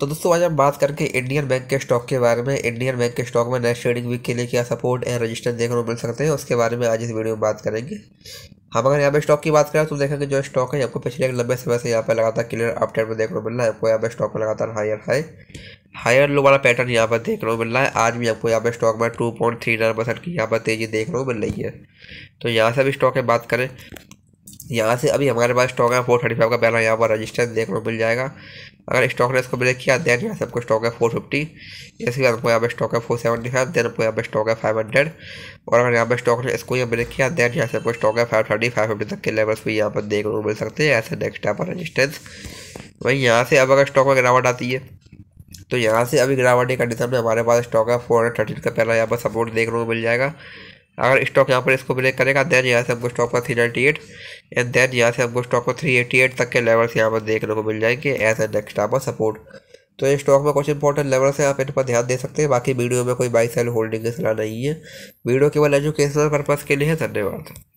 तो दोस्तों आज हम बात करके इंडियन बैंक के स्टॉक के बारे में इंडियन बैंक के स्टॉक में नेक्स्ट ट्रेडिंग वीक के लिए क्या सपोर्ट एंड रजिस्टर देखने को मिल सकते हैं उसके बारे में आज इस वीडियो में बात करेंगे हम अगर यहाँ पे स्टॉक की बात करें तो देखेंगे जो स्टॉक है आपको पिछले एक लंबे समय से यहाँ पर लगातार क्लियर अपडेट में देखने को मिल रहा है आपको यहाँ पे स्टॉक में लगातार हायर हाई हायर लो वाला पैटर्न यहाँ पर देखने को मिल रहा है आज भी आपको यहाँ पे स्टॉक में two point three nine percent की यहाँ पर तेजी देखने को मिल रही है तो यहाँ से भी स्टॉक की बात करें यहाँ से अभी हमारे पास स्टॉक है फोर थर्टी फाइव का बैनर यहाँ पर रजिस्टर देखने को मिल जाएगा अगर स्टॉक ने इसको ब्रेक किया देन यहाँ से आपको स्टॉक है फोर फिफ्टी इसके बाद आपको यहाँ पे स्टॉक है फोर सेवेंटी फाइव देन आपको यहाँ पे स्टॉक है फाइव हंड्रेड और अगर यहाँ पे स्टॉक ने इसको यहाँ ब्रेक किया देन यहाँ से आपको स्टॉक है फाइव थर्टी फाइव फिफ्टी तक के लेवल्स भी यहाँ पर देखने को मिल सकते हैं ऐसे नेक्स्ट यहाँ पर रजिस्टेंस वहीं यहाँ से अब अगर स्टॉक में गिरावट आती है तो यहाँ से अभी गिरावटी कंडीशन में हमारे पास स्टॉक है फोर हंड्रेड थर्टीन का पहला यहाँ पर सपोर्ट देखने को मिल जाएगा अगर स्टॉक यहाँ पर इसको ब्रेक करेगा देन यहाँ से हमको स्टॉक का three ninety eight and then यहाँ से हमको स्टॉक को थ्री एटी एट तक के लेवल्स यहाँ पर देखने को मिल जाएंगे एज ए नेक्स्ट आप सपोर्ट तो ये स्टॉक में कुछ इंपॉर्टेंट लेवल्स हैं आप इन पर ध्यान दे सकते हैं बाकी वीडियो में कोई बाई सेल होल्डिंग की सलाह नहीं है वीडियो केवल एजुकेशनल पर्पज़ के लिए है धन्यवाद